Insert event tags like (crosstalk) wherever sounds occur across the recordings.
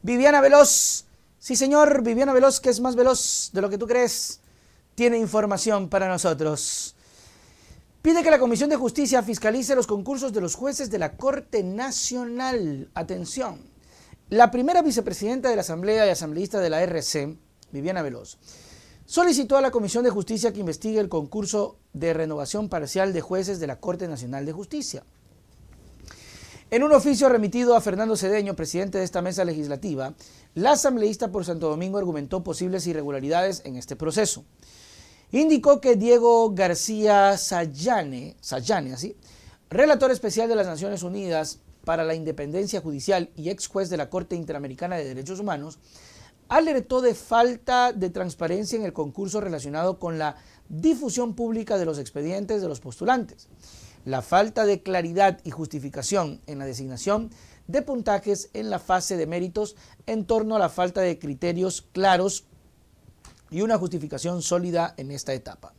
Viviana Veloz, sí señor, Viviana Veloz, que es más veloz de lo que tú crees, tiene información para nosotros. Pide que la Comisión de Justicia fiscalice los concursos de los jueces de la Corte Nacional. Atención. La primera vicepresidenta de la Asamblea y asambleísta de la RC, Viviana Veloz, solicitó a la Comisión de Justicia que investigue el concurso de renovación parcial de jueces de la Corte Nacional de Justicia. En un oficio remitido a Fernando Cedeño, presidente de esta mesa legislativa, la asambleísta por Santo Domingo argumentó posibles irregularidades en este proceso. Indicó que Diego García Sayane, Sayane así, relator especial de las Naciones Unidas para la Independencia Judicial y ex juez de la Corte Interamericana de Derechos Humanos, alertó de falta de transparencia en el concurso relacionado con la difusión pública de los expedientes de los postulantes la falta de claridad y justificación en la designación de puntajes en la fase de méritos en torno a la falta de criterios claros y una justificación sólida en esta etapa.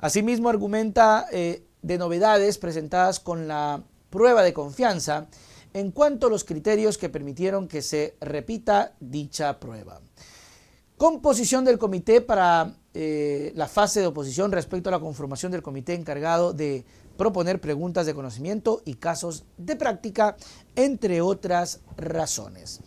Asimismo, argumenta eh, de novedades presentadas con la prueba de confianza en cuanto a los criterios que permitieron que se repita dicha prueba. Composición del comité para eh, la fase de oposición respecto a la conformación del comité encargado de proponer preguntas de conocimiento y casos de práctica, entre otras razones.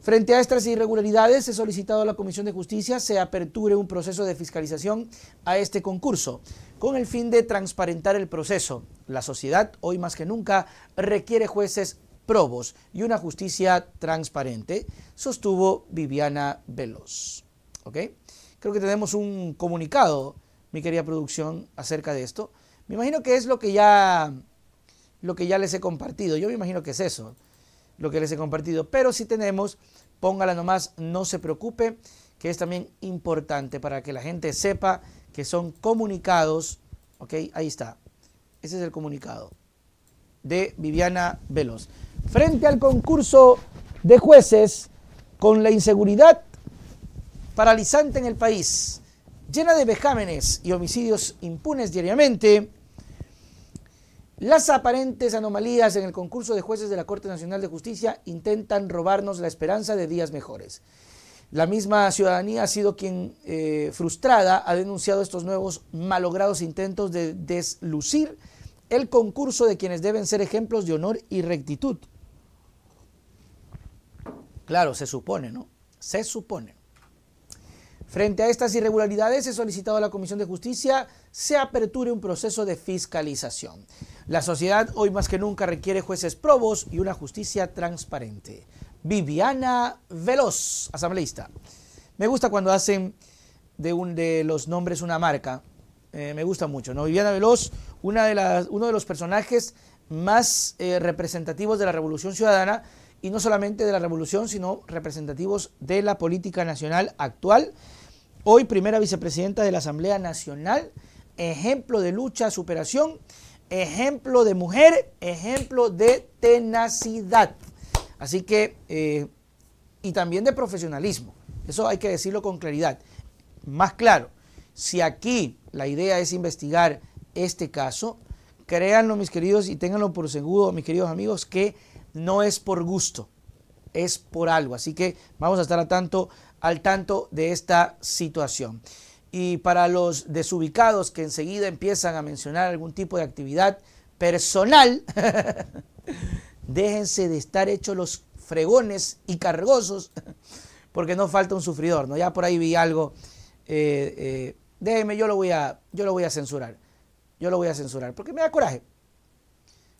Frente a estas irregularidades, he solicitado a la Comisión de Justicia se aperture un proceso de fiscalización a este concurso, con el fin de transparentar el proceso. La sociedad, hoy más que nunca, requiere jueces probos y una justicia transparente, sostuvo Viviana Veloz. Creo que tenemos un comunicado, mi querida producción, acerca de esto. Me imagino que es lo que ya, lo que ya les he compartido. Yo me imagino que es eso, lo que les he compartido. Pero si tenemos, póngala nomás, no se preocupe, que es también importante para que la gente sepa que son comunicados. Ok, ahí está. Ese es el comunicado de Viviana Veloz. Frente al concurso de jueces con la inseguridad paralizante en el país, llena de vejámenes y homicidios impunes diariamente, las aparentes anomalías en el concurso de jueces de la Corte Nacional de Justicia intentan robarnos la esperanza de días mejores. La misma ciudadanía ha sido quien, eh, frustrada, ha denunciado estos nuevos malogrados intentos de deslucir el concurso de quienes deben ser ejemplos de honor y rectitud. Claro, se supone, ¿no? Se supone. Frente a estas irregularidades, he solicitado a la Comisión de Justicia se aperture un proceso de fiscalización. La sociedad hoy más que nunca requiere jueces probos y una justicia transparente. Viviana Veloz, asambleísta. Me gusta cuando hacen de, un, de los nombres una marca. Eh, me gusta mucho. ¿no? Viviana Veloz, una de uno de los personajes más eh, representativos de la Revolución Ciudadana y no solamente de la Revolución, sino representativos de la política nacional actual Hoy primera vicepresidenta de la Asamblea Nacional, ejemplo de lucha, superación, ejemplo de mujer, ejemplo de tenacidad. Así que, eh, y también de profesionalismo. Eso hay que decirlo con claridad. Más claro, si aquí la idea es investigar este caso, créanlo mis queridos y ténganlo por seguro, mis queridos amigos, que no es por gusto, es por algo. Así que vamos a estar a tanto al tanto de esta situación. Y para los desubicados que enseguida empiezan a mencionar algún tipo de actividad personal, (laughs) déjense de estar hechos los fregones y cargosos, (laughs) porque no falta un sufridor, ¿no? Ya por ahí vi algo, eh, eh déjenme, yo lo, voy a, yo lo voy a censurar, yo lo voy a censurar, porque me da coraje.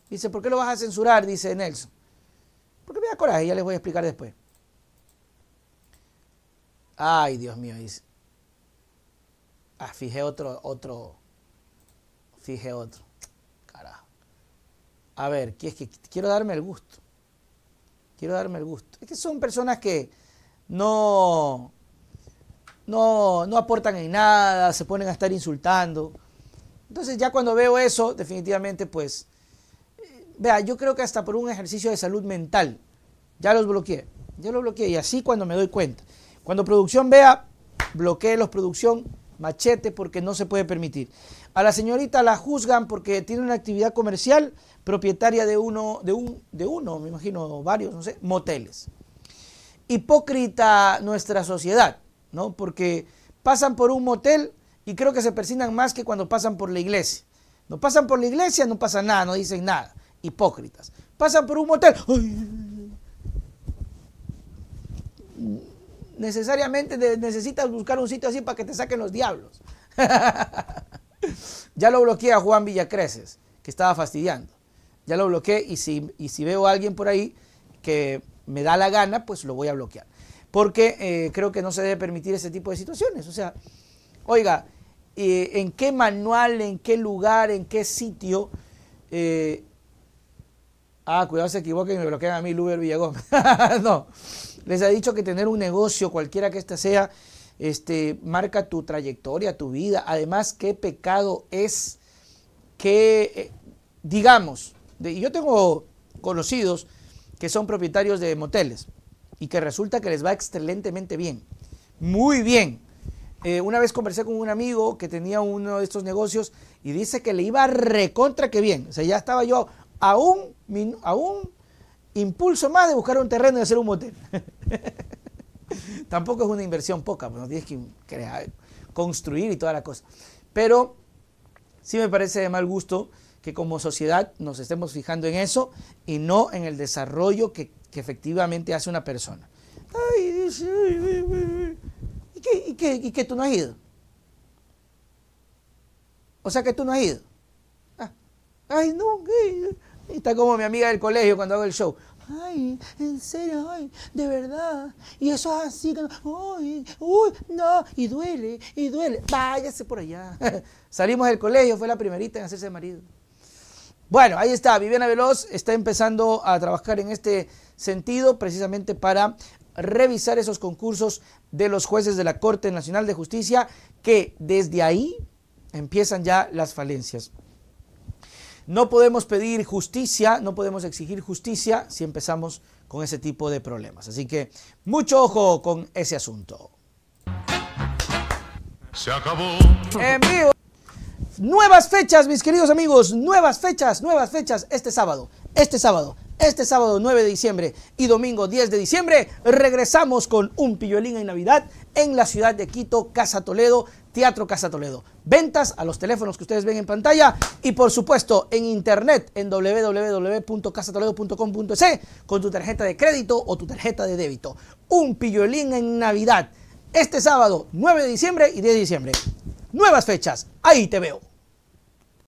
Dice, ¿por qué lo vas a censurar? Dice Nelson. Porque me da coraje, ya les voy a explicar después. Ay, Dios mío. Ah, fijé otro, otro. Fijé otro. Carajo. A ver, es que quiero darme el gusto. Quiero darme el gusto. Es que son personas que no, no, no aportan en nada, se ponen a estar insultando. Entonces ya cuando veo eso, definitivamente pues, eh, vea, yo creo que hasta por un ejercicio de salud mental, ya los bloqueé, ya los bloqueé y así cuando me doy cuenta. Cuando producción vea, bloquee los producción, machete, porque no se puede permitir. A la señorita la juzgan porque tiene una actividad comercial propietaria de uno, de un, de uno, me imagino, varios, no sé, moteles. Hipócrita nuestra sociedad, ¿no? Porque pasan por un motel y creo que se persignan más que cuando pasan por la iglesia. No pasan por la iglesia, no pasa nada, no dicen nada. Hipócritas. Pasan por un motel. ¡Ay! necesariamente necesitas buscar un sitio así para que te saquen los diablos. (laughs) ya lo bloqueé a Juan Villacreces, que estaba fastidiando. Ya lo bloqueé y si, y si veo a alguien por ahí que me da la gana, pues lo voy a bloquear. Porque eh, creo que no se debe permitir ese tipo de situaciones. O sea, oiga, eh, ¿en qué manual, en qué lugar, en qué sitio eh, Ah, cuidado, se equivoquen y me bloquean a mí, Luber Villagón. (laughs) no. Les ha dicho que tener un negocio, cualquiera que ésta sea, este, marca tu trayectoria, tu vida. Además, qué pecado es que, eh, digamos, yo tengo conocidos que son propietarios de moteles y que resulta que les va excelentemente bien. Muy bien. Eh, una vez conversé con un amigo que tenía uno de estos negocios y dice que le iba recontra que bien. O sea, ya estaba yo a un, impulso más de buscar un terreno y hacer un motel. (laughs) Tampoco es una inversión poca, pues, no tienes que crear, construir y toda la cosa. Pero sí me parece de mal gusto que como sociedad nos estemos fijando en eso y no en el desarrollo que, efectivamente hace una persona. Ay, ¿Y, qué, y, qué, ¿Y tú no has ido? O sea que tú no has ido ay, no, está como mi amiga del colegio cuando hago el show. Ay, en serio, ay, de verdad. Y eso es así, ay, uy, no, y duele, y duele. Váyase por allá. (laughs) Salimos del colegio, fue la primerita en hacerse marido. Bueno, ahí está, Viviana Veloz está empezando a trabajar en este sentido precisamente para revisar esos concursos de los jueces de la Corte Nacional de Justicia que desde ahí empiezan ya las falencias. No podemos pedir justicia, no podemos exigir justicia si empezamos con ese tipo de problemas. Así que mucho ojo con ese asunto. Se acabó. En vivo. Nuevas fechas, mis queridos amigos, nuevas fechas, nuevas fechas este sábado, este sábado, este sábado 9 de diciembre y domingo 10 de diciembre regresamos con un pillolín en Navidad en la ciudad de Quito, Casa Toledo, Teatro Casa Toledo. Ventas a los teléfonos que ustedes ven en pantalla y por supuesto en internet en www.casatoledo.com.es con tu tarjeta de crédito o tu tarjeta de débito. Un pillolín en Navidad. Este sábado, 9 de diciembre y 10 de diciembre. Nuevas fechas. Ahí te veo.